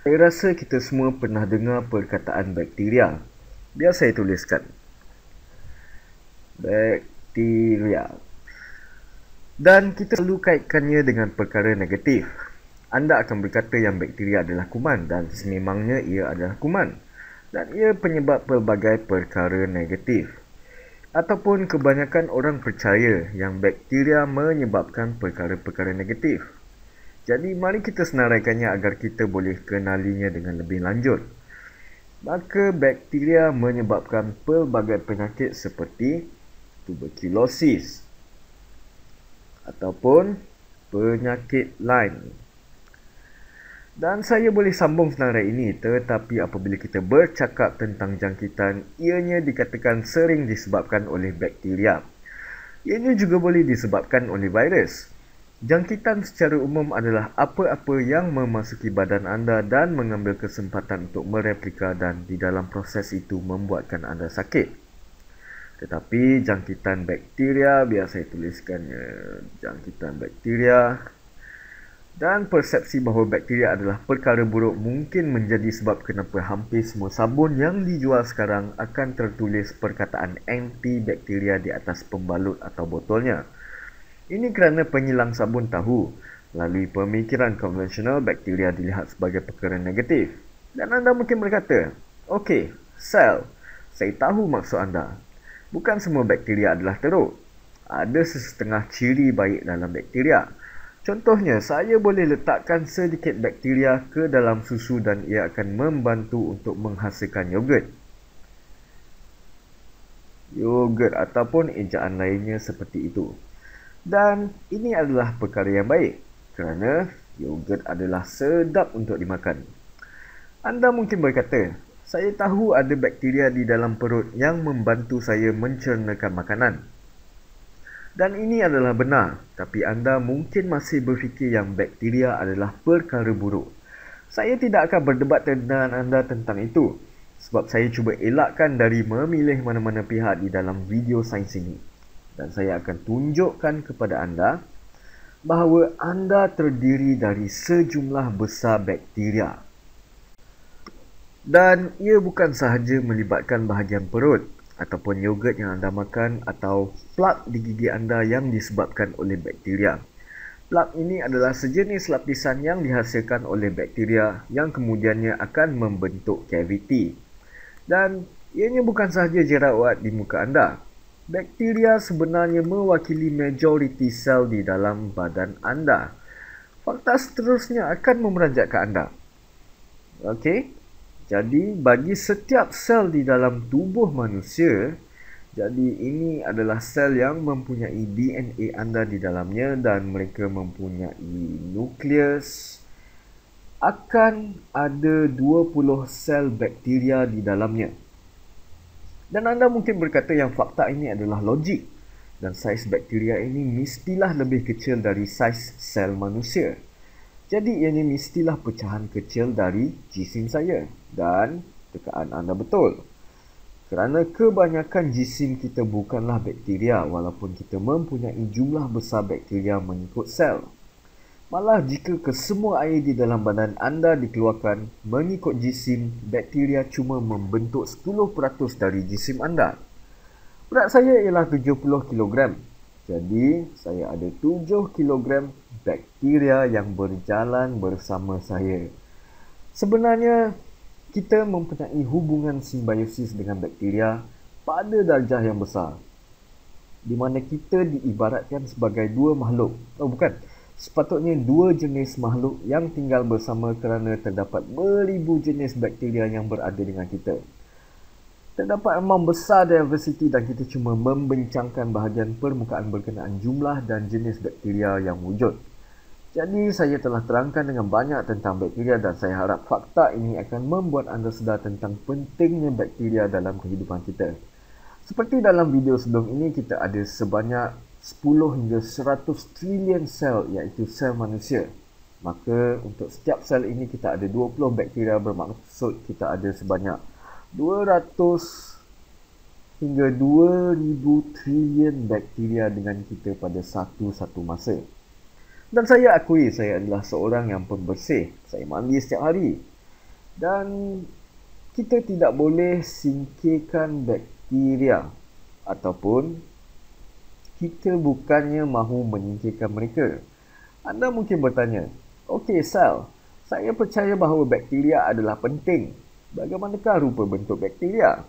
Saya rasa kita semua pernah dengar perkataan bakteria. Biar saya tuliskan. Bakteria. Dan kita selalu kaitkannya dengan perkara negatif. Anda akan berkata yang bakteria adalah kuman dan sememangnya ia adalah kuman. Dan ia penyebab pelbagai perkara negatif. Ataupun kebanyakan orang percaya yang bakteria menyebabkan perkara-perkara negatif. Jadi mari kita senaraikannya agar kita boleh kenalinya dengan lebih lanjut. Maka bakteria menyebabkan pelbagai penyakit seperti tuberculosis ataupun penyakit lain. Dan saya boleh sambung senarai ini tetapi apabila kita bercakap tentang jangkitan ianya dikatakan sering disebabkan oleh bakteria. Ianya juga boleh disebabkan oleh virus. Jangkitan secara umum adalah apa-apa yang memasuki badan anda dan mengambil kesempatan untuk mereplika dan di dalam proses itu membuatkan anda sakit. Tetapi jangkitan bakteria, biasa saya tuliskannya jangkitan bakteria dan persepsi bahawa bakteria adalah perkara buruk mungkin menjadi sebab kenapa hampir semua sabun yang dijual sekarang akan tertulis perkataan antibakteria di atas pembalut atau botolnya. Ini kerana penyilang sabun tahu, Lalu pemikiran konvensional, bakteria dilihat sebagai perkara negatif. Dan anda mungkin berkata, ok, sel, saya tahu maksud anda. Bukan semua bakteria adalah teruk. Ada sesetengah ciri baik dalam bakteria. Contohnya, saya boleh letakkan sedikit bakteria ke dalam susu dan ia akan membantu untuk menghasilkan yogurt. Yogurt ataupun ejaan lainnya seperti itu. Dan ini adalah perkara yang baik kerana yogurt adalah sedap untuk dimakan. Anda mungkin berkata, saya tahu ada bakteria di dalam perut yang membantu saya mencernakan makanan. Dan ini adalah benar, tapi anda mungkin masih berfikir yang bakteria adalah perkara buruk. Saya tidak akan berdebat dengan anda tentang itu sebab saya cuba elakkan dari memilih mana-mana pihak di dalam video sains ini dan saya akan tunjukkan kepada anda bahawa anda terdiri dari sejumlah besar bakteria. Dan ia bukan sahaja melibatkan bahagian perut ataupun yogurt yang anda makan atau plak di gigi anda yang disebabkan oleh bakteria. Plak ini adalah sejenis lapisan yang dihasilkan oleh bakteria yang kemudiannya akan membentuk cavity. Dan ianya bukan sahaja jerawat di muka anda, bakteria sebenarnya mewakili majoriti sel di dalam badan anda. Fakta seterusnya akan memeranjak ke anda. Okey. Jadi bagi setiap sel di dalam tubuh manusia, jadi ini adalah sel yang mempunyai DNA anda di dalamnya dan mereka mempunyai nukleus. Akan ada 20 sel bakteria di dalamnya. Dan anda mungkin berkata yang fakta ini adalah logik dan saiz bakteria ini mestilah lebih kecil dari saiz sel manusia. Jadi ianya mestilah pecahan kecil dari jisim saya dan tekaan anda betul. Kerana kebanyakan jisim kita bukanlah bakteria walaupun kita mempunyai jumlah besar bakteria mengikut sel. Malah jika kesemua air di dalam badan anda dikeluarkan mengikut jisim, bakteria cuma membentuk 10% dari jisim anda. Berat saya ialah 70 kg. Jadi, saya ada 7 kg bakteria yang berjalan bersama saya. Sebenarnya, kita mempunyai hubungan simbiosis dengan bakteria pada darjah yang besar. Di mana kita diibaratkan sebagai dua makhluk. Oh, bukan. Sepatutnya dua jenis makhluk yang tinggal bersama kerana terdapat beribu jenis bakteria yang berada dengan kita. Terdapat amount besar diversity dan kita cuma membincangkan bahagian permukaan berkenaan jumlah dan jenis bakteria yang wujud. Jadi saya telah terangkan dengan banyak tentang bakteria dan saya harap fakta ini akan membuat anda sedar tentang pentingnya bakteria dalam kehidupan kita. Seperti dalam video sebelum ini kita ada sebanyak 10 hingga 100 trilion sel iaitu sel manusia. Maka untuk setiap sel ini kita ada 20 bakteria bermaksud kita ada sebanyak 200 hingga 2000 trilion bakteria dengan kita pada satu-satu masa. Dan saya akui saya adalah seorang yang pembersih. Saya mandi setiap hari. Dan kita tidak boleh singkirkan bakteria ataupun kita bukannya mahu menyingkirkan mereka. Anda mungkin bertanya, Okey Sal, saya percaya bahawa bakteria adalah penting. Bagaimanakah rupa bentuk bakteria?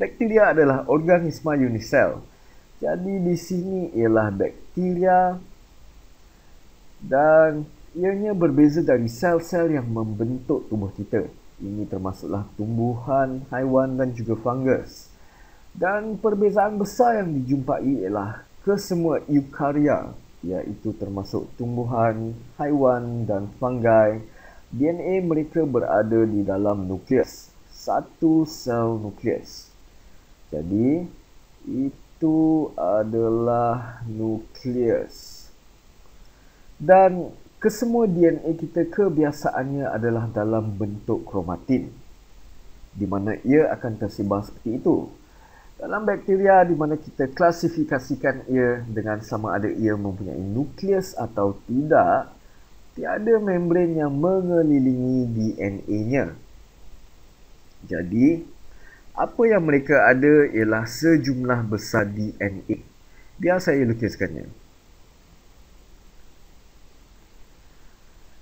Bakteria adalah organisma unisel. Jadi di sini ialah bakteria dan ianya berbeza dari sel-sel yang membentuk tubuh kita. Ini termasuklah tumbuhan, haiwan dan juga fungus. Dan perbezaan besar yang dijumpai ialah kesemua eukarya iaitu termasuk tumbuhan, haiwan dan fungi DNA mereka berada di dalam nukleus satu sel nukleus jadi itu adalah nukleus dan kesemua DNA kita kebiasaannya adalah dalam bentuk kromatin di mana ia akan tersebar seperti itu dalam bakteria di mana kita klasifikasikan ia dengan sama ada ia mempunyai nukleus atau tidak, tiada membran yang mengelilingi DNA-nya. Jadi, apa yang mereka ada ialah sejumlah besar DNA. Biar saya lukiskannya.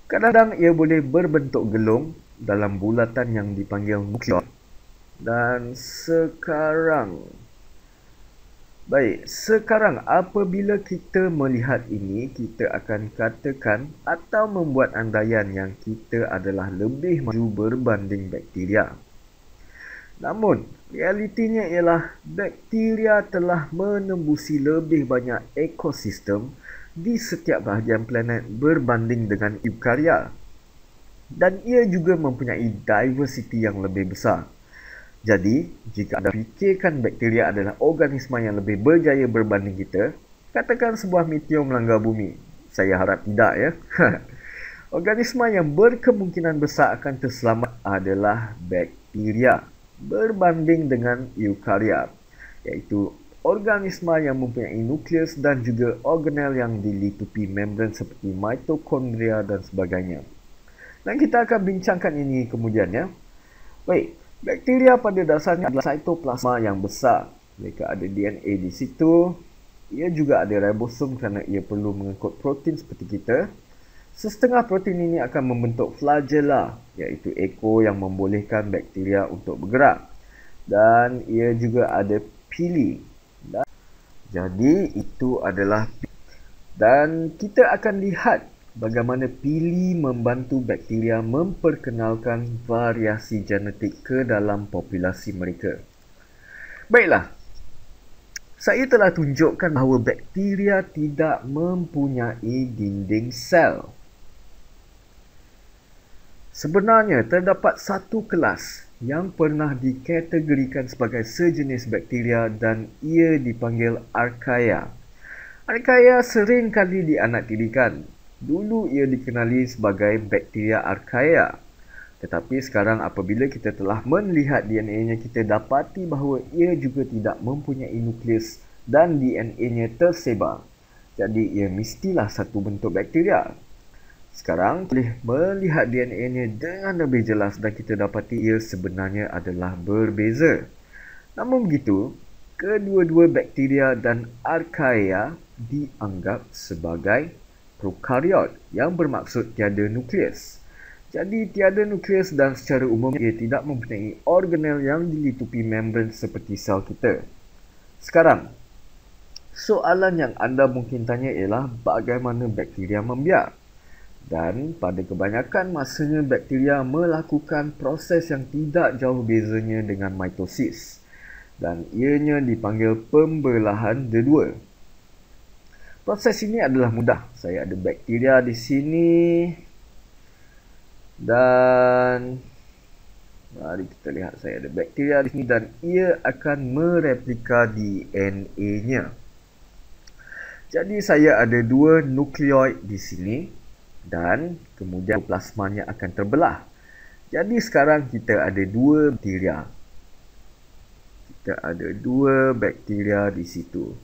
Kadang-kadang ia boleh berbentuk gelung dalam bulatan yang dipanggil nukleus dan sekarang baik sekarang apabila kita melihat ini kita akan katakan atau membuat andaian yang kita adalah lebih maju berbanding bakteria namun realitinya ialah bakteria telah menembusi lebih banyak ekosistem di setiap bahagian planet berbanding dengan eukarya dan ia juga mempunyai diversiti yang lebih besar jadi, jika anda fikirkan bakteria adalah organisma yang lebih berjaya berbanding kita, katakan sebuah meteor melanggar bumi. Saya harap tidak ya. organisma yang berkemungkinan besar akan terselamat adalah bakteria berbanding dengan eukarya, iaitu organisma yang mempunyai nukleus dan juga organel yang dilitupi membran seperti mitokondria dan sebagainya. Dan kita akan bincangkan ini kemudian ya. Baik, Bakteria pada dasarnya adalah cytoplasma yang besar. Mereka ada DNA di situ. Ia juga ada ribosom kerana ia perlu mengangkut protein seperti kita. Sesetengah protein ini akan membentuk flagella iaitu ekor yang membolehkan bakteria untuk bergerak. Dan ia juga ada pili. jadi itu adalah pili. Dan kita akan lihat bagaimana pili membantu bakteria memperkenalkan variasi genetik ke dalam populasi mereka. Baiklah, saya telah tunjukkan bahawa bakteria tidak mempunyai dinding sel. Sebenarnya, terdapat satu kelas yang pernah dikategorikan sebagai sejenis bakteria dan ia dipanggil Archaea. Archaea sering kali dianaktirikan Dulu ia dikenali sebagai bakteria archaea. Tetapi sekarang apabila kita telah melihat DNA-nya, kita dapati bahawa ia juga tidak mempunyai nukleus dan DNA-nya tersebar. Jadi ia mestilah satu bentuk bakteria. Sekarang boleh melihat DNA-nya dengan lebih jelas dan kita dapati ia sebenarnya adalah berbeza. Namun begitu, kedua-dua bakteria dan archaea dianggap sebagai prokariot yang bermaksud tiada nukleus. Jadi tiada nukleus dan secara umum ia tidak mempunyai organel yang dilitupi membran seperti sel kita. Sekarang, soalan yang anda mungkin tanya ialah bagaimana bakteria membiak? Dan pada kebanyakan masanya bakteria melakukan proses yang tidak jauh bezanya dengan mitosis dan ianya dipanggil pembelahan kedua proses ini adalah mudah saya ada bakteria di sini dan mari kita lihat saya ada bakteria di sini dan ia akan mereplika DNA nya jadi saya ada dua nukleoid di sini dan kemudian plasmanya akan terbelah jadi sekarang kita ada dua bakteria kita ada dua bakteria di situ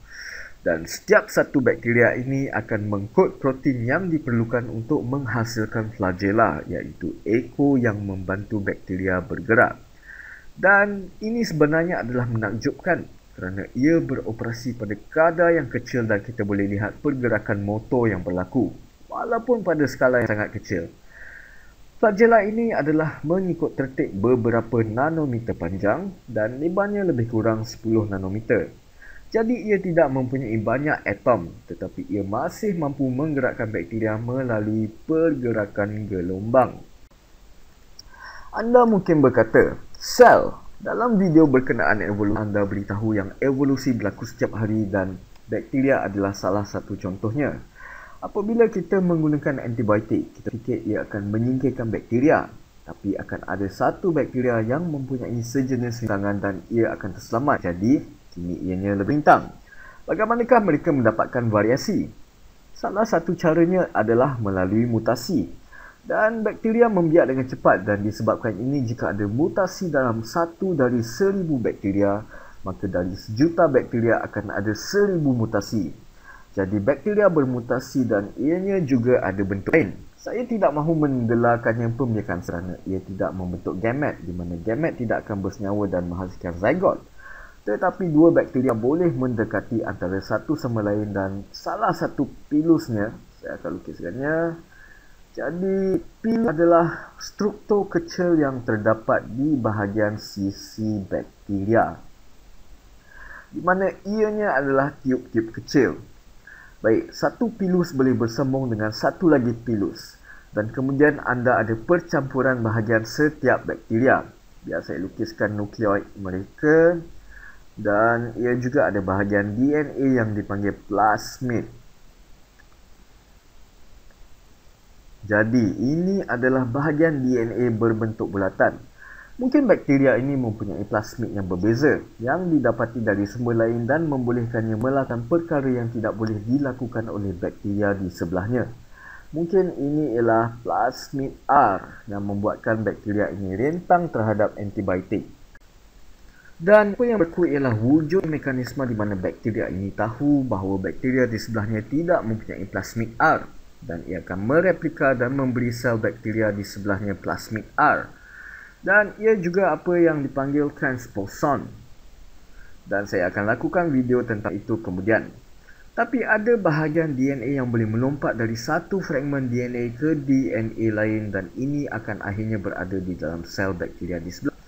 dan setiap satu bakteria ini akan mengkod protein yang diperlukan untuk menghasilkan flagella iaitu echo yang membantu bakteria bergerak. Dan ini sebenarnya adalah menakjubkan kerana ia beroperasi pada kadar yang kecil dan kita boleh lihat pergerakan motor yang berlaku walaupun pada skala yang sangat kecil. Flagella ini adalah mengikut tertib beberapa nanometer panjang dan lebarnya lebih kurang 10 nanometer. Jadi ia tidak mempunyai banyak atom tetapi ia masih mampu menggerakkan bakteria melalui pergerakan gelombang. Anda mungkin berkata, sel, dalam video berkenaan evolusi anda beritahu yang evolusi berlaku setiap hari dan bakteria adalah salah satu contohnya. Apabila kita menggunakan antibiotik, kita fikir ia akan menyingkirkan bakteria. Tapi akan ada satu bakteria yang mempunyai sejenis rintangan dan ia akan terselamat. Jadi, kini ianya lebih bintang. Bagaimanakah mereka mendapatkan variasi? Salah satu caranya adalah melalui mutasi. Dan bakteria membiak dengan cepat dan disebabkan ini jika ada mutasi dalam satu dari seribu bakteria, maka dari sejuta bakteria akan ada seribu mutasi. Jadi bakteria bermutasi dan ianya juga ada bentuk lain. Saya tidak mahu menggelarkannya pembiakan serana. Ia tidak membentuk gamet di mana gamet tidak akan bersenyawa dan menghasilkan zygote. Tetapi dua bakteria boleh mendekati antara satu sama lain dan salah satu pilusnya, saya akan lukiskannya. Jadi, pil adalah struktur kecil yang terdapat di bahagian sisi bakteria. Di mana ianya adalah tiup-tiup kecil. Baik, satu pilus boleh bersambung dengan satu lagi pilus. Dan kemudian anda ada percampuran bahagian setiap bakteria. Biar saya lukiskan nukleoid Mereka dan ia juga ada bahagian DNA yang dipanggil plasmid. Jadi, ini adalah bahagian DNA berbentuk bulatan. Mungkin bakteria ini mempunyai plasmid yang berbeza yang didapati dari sumber lain dan membolehkannya melakukan perkara yang tidak boleh dilakukan oleh bakteria di sebelahnya. Mungkin ini ialah plasmid R yang membuatkan bakteria ini rentang terhadap antibiotik. Dan apa yang berlaku ialah wujud mekanisme di mana bakteria ini tahu bahawa bakteria di sebelahnya tidak mempunyai plasmid R dan ia akan mereplika dan memberi sel bakteria di sebelahnya plasmid R. Dan ia juga apa yang dipanggil transposon. Dan saya akan lakukan video tentang itu kemudian. Tapi ada bahagian DNA yang boleh melompat dari satu fragmen DNA ke DNA lain dan ini akan akhirnya berada di dalam sel bakteria di sebelah.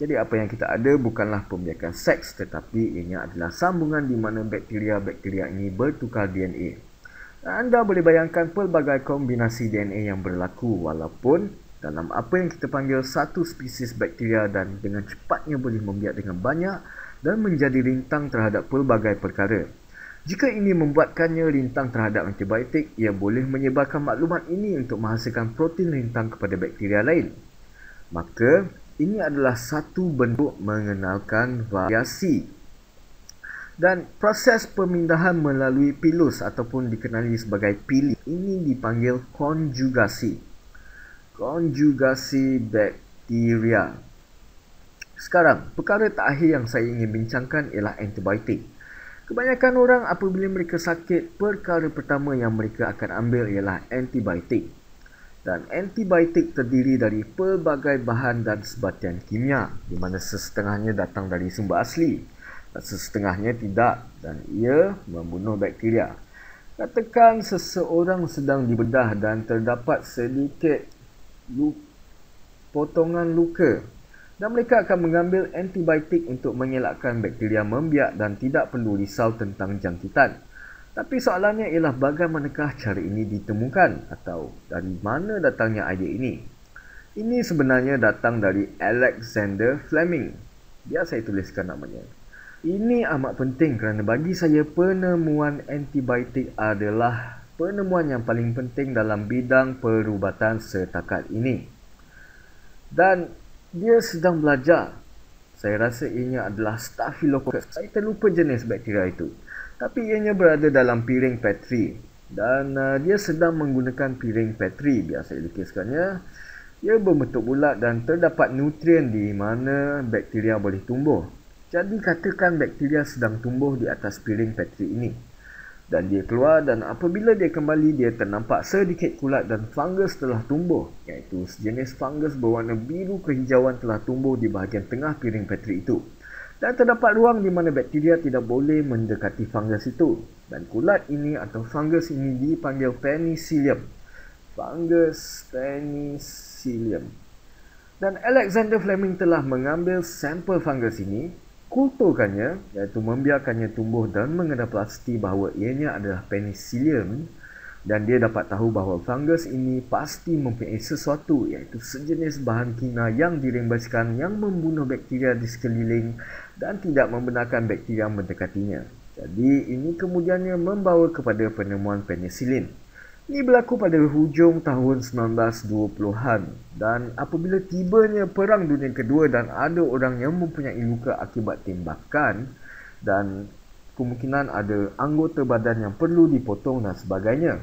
Jadi apa yang kita ada bukanlah pembiakan seks tetapi ianya adalah sambungan di mana bakteria-bakteria ini bertukar DNA. Anda boleh bayangkan pelbagai kombinasi DNA yang berlaku walaupun dalam apa yang kita panggil satu spesies bakteria dan dengan cepatnya boleh membiak dengan banyak dan menjadi rintang terhadap pelbagai perkara. Jika ini membuatkannya rintang terhadap antibiotik, ia boleh menyebarkan maklumat ini untuk menghasilkan protein rintang kepada bakteria lain. Maka, ini adalah satu bentuk mengenalkan variasi. Dan proses pemindahan melalui pilus ataupun dikenali sebagai pilih ini dipanggil konjugasi. Konjugasi bakteria. Sekarang, perkara terakhir yang saya ingin bincangkan ialah antibiotik. Kebanyakan orang apabila mereka sakit, perkara pertama yang mereka akan ambil ialah antibiotik dan antibiotik terdiri dari pelbagai bahan dan sebatian kimia di mana setengahnya datang dari sumber asli dan setengahnya tidak dan ia membunuh bakteria. Katakan seseorang sedang dibedah dan terdapat sedikit luka, potongan luka dan mereka akan mengambil antibiotik untuk mengelakkan bakteria membiak dan tidak perlu risau tentang jangkitan. Tapi soalannya ialah bagaimanakah cara ini ditemukan atau dari mana datangnya idea ini? Ini sebenarnya datang dari Alexander Fleming. Biar saya tuliskan namanya. Ini amat penting kerana bagi saya penemuan antibiotik adalah penemuan yang paling penting dalam bidang perubatan setakat ini. Dan dia sedang belajar. Saya rasa ini adalah Staphylococcus. Saya terlupa jenis bakteria itu tapi ianya berada dalam piring petri dan uh, dia sedang menggunakan piring petri biasa dilukiskannya ia berbentuk bulat dan terdapat nutrien di mana bakteria boleh tumbuh jadi katakan bakteria sedang tumbuh di atas piring petri ini dan dia keluar dan apabila dia kembali dia ternampak sedikit kulat dan fungus telah tumbuh iaitu sejenis fungus berwarna biru kehijauan telah tumbuh di bahagian tengah piring petri itu dan terdapat ruang di mana bakteria tidak boleh mendekati fungus itu. Dan kulat ini atau fungus ini dipanggil penicillium. Fungus penicillium. Dan Alexander Fleming telah mengambil sampel fungus ini, kulturkannya iaitu membiarkannya tumbuh dan mengedapasti bahawa ianya adalah penicillium dan dia dapat tahu bahawa fungus ini pasti mempunyai sesuatu iaitu sejenis bahan kina yang direngbaskan yang membunuh bakteria di sekeliling dan tidak membenarkan bakteria mendekatinya. Jadi ini kemudiannya membawa kepada penemuan penicillin. Ini berlaku pada hujung tahun 1920-an dan apabila tibanya Perang Dunia Kedua dan ada orang yang mempunyai luka akibat tembakan dan kemungkinan ada anggota badan yang perlu dipotong dan sebagainya.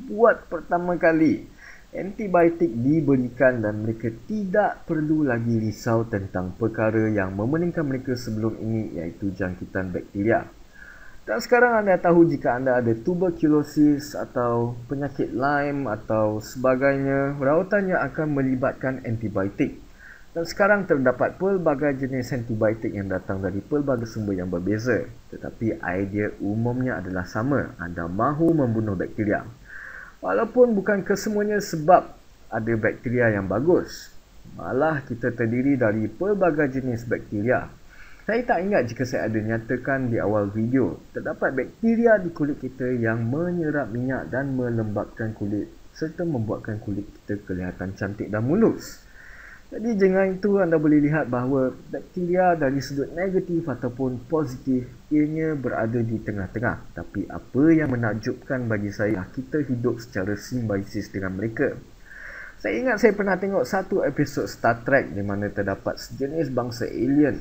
Buat pertama kali antibiotik diberikan dan mereka tidak perlu lagi risau tentang perkara yang memeningkan mereka sebelum ini iaitu jangkitan bakteria. Dan sekarang anda tahu jika anda ada tuberculosis atau penyakit Lyme atau sebagainya, rawatannya akan melibatkan antibiotik. Dan sekarang terdapat pelbagai jenis antibiotik yang datang dari pelbagai sumber yang berbeza. Tetapi idea umumnya adalah sama, anda mahu membunuh bakteria walaupun bukan kesemuanya sebab ada bakteria yang bagus. Malah kita terdiri dari pelbagai jenis bakteria. Saya tak ingat jika saya ada nyatakan di awal video, terdapat bakteria di kulit kita yang menyerap minyak dan melembabkan kulit serta membuatkan kulit kita kelihatan cantik dan mulus. Jadi dengan itu anda boleh lihat bahawa bakteria dari sudut negatif ataupun positif ianya berada di tengah-tengah. Tapi apa yang menakjubkan bagi saya adalah kita hidup secara simbiosis dengan mereka. Saya ingat saya pernah tengok satu episod Star Trek di mana terdapat sejenis bangsa alien.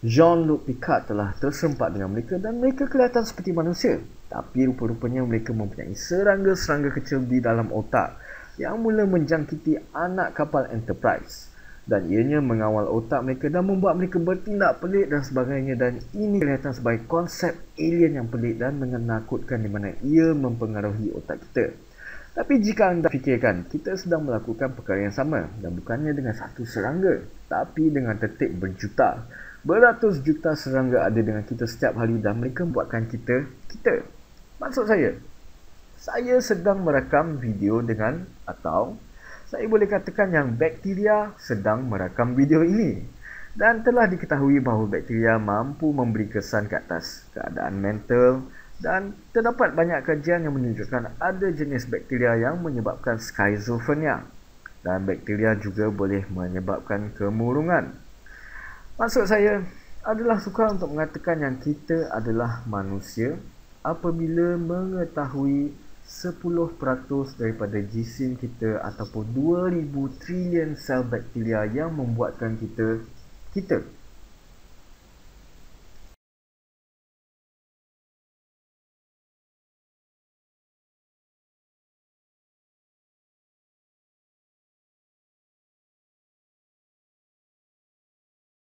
Jean-Luc Picard telah tersempat dengan mereka dan mereka kelihatan seperti manusia. Tapi rupa-rupanya mereka mempunyai serangga-serangga kecil di dalam otak yang mula menjangkiti anak kapal Enterprise dan ianya mengawal otak mereka dan membuat mereka bertindak pelik dan sebagainya dan ini kelihatan sebagai konsep alien yang pelik dan menakutkan di mana ia mempengaruhi otak kita. Tapi jika anda fikirkan, kita sedang melakukan perkara yang sama dan bukannya dengan satu serangga tapi dengan tetik berjuta. Beratus juta serangga ada dengan kita setiap hari dan mereka membuatkan kita, kita. Maksud saya, saya sedang merakam video dengan atau saya boleh katakan yang bakteria sedang merakam video ini dan telah diketahui bahawa bakteria mampu memberi kesan ke atas keadaan mental dan terdapat banyak kajian yang menunjukkan ada jenis bakteria yang menyebabkan skizofrenia dan bakteria juga boleh menyebabkan kemurungan. Maksud saya adalah suka untuk mengatakan yang kita adalah manusia apabila mengetahui 10% daripada jisim kita ataupun 2000 trilion sel bakteria yang membuatkan kita kita